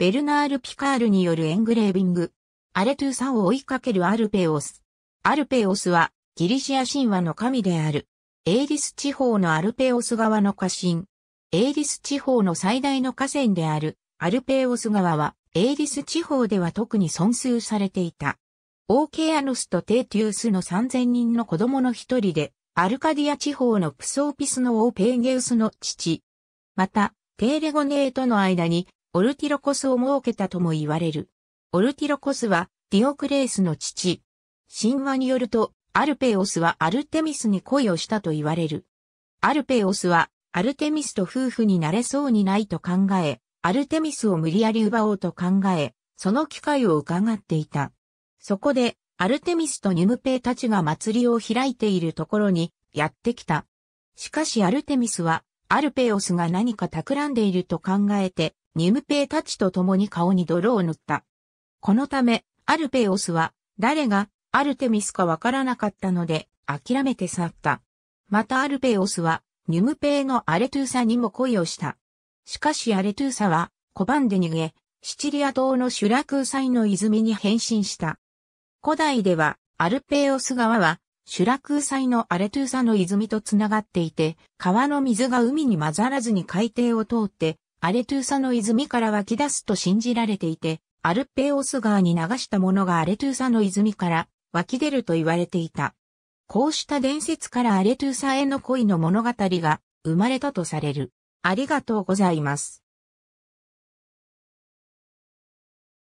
ベルナール・ピカールによるエングレービング。アレトゥーサを追いかけるアルペオス。アルペオスはギリシア神話の神である。エイリス地方のアルペオス川の家臣。エイリス地方の最大の河川であるアルペオス川はエイリス地方では特に尊数されていた。オーケアヌスとテーティウスの3000人の子供の一人で、アルカディア地方のプソーピスの王ペーゲウスの父。また、テーレゴネーとの間にオルティロコスを設けたとも言われる。オルティロコスはディオクレースの父。神話によると、アルペオスはアルテミスに恋をしたと言われる。アルペオスはアルテミスと夫婦になれそうにないと考え、アルテミスを無理やり奪おうと考え、その機会を伺っていた。そこで、アルテミスとニュムペイたちが祭りを開いているところにやってきた。しかしアルテミスは、アルペオスが何か企んでいると考えて、ニムペイたちと共に顔に泥を塗った。このため、アルペイオスは、誰がアルテミスかわからなかったので、諦めて去った。またアルペイオスは、ニムペイのアレトゥーサにも恋をした。しかしアレトゥーサは、拒んで逃げ、シチリア島のシュラクーサイの泉に変身した。古代では、アルペイオス川は、シュラクーサイのアレトゥーサの泉とつながっていて、川の水が海に混ざらずに海底を通って、アレトゥーサの泉から湧き出すと信じられていて、アルペオス川に流したものがアレトゥーサの泉から湧き出ると言われていた。こうした伝説からアレトゥーサへの恋の物語が生まれたとされる。ありがとうございます。